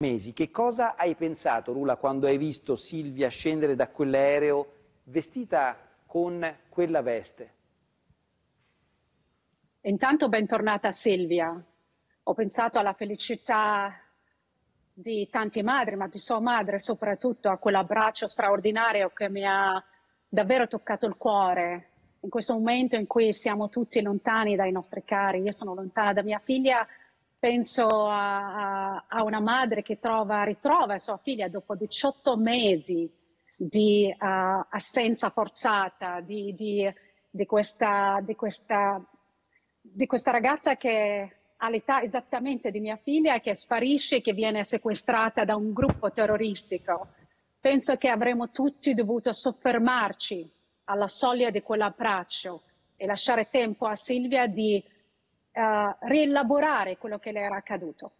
mesi, che cosa hai pensato, Lula, quando hai visto Silvia scendere da quell'aereo vestita con quella veste? Intanto bentornata Silvia. Ho pensato alla felicità di tante madri, ma di sua madre soprattutto, a quell'abbraccio straordinario che mi ha davvero toccato il cuore. In questo momento in cui siamo tutti lontani dai nostri cari, io sono lontana da mia figlia Penso a, a, a una madre che trova, ritrova sua figlia dopo 18 mesi di uh, assenza forzata, di, di, di, questa, di, questa, di questa ragazza che ha l'età esattamente di mia figlia che sparisce e che viene sequestrata da un gruppo terroristico. Penso che avremmo tutti dovuto soffermarci alla soglia di quell'abbraccio e lasciare tempo a Silvia di eh, rielaborare quello che le era accaduto.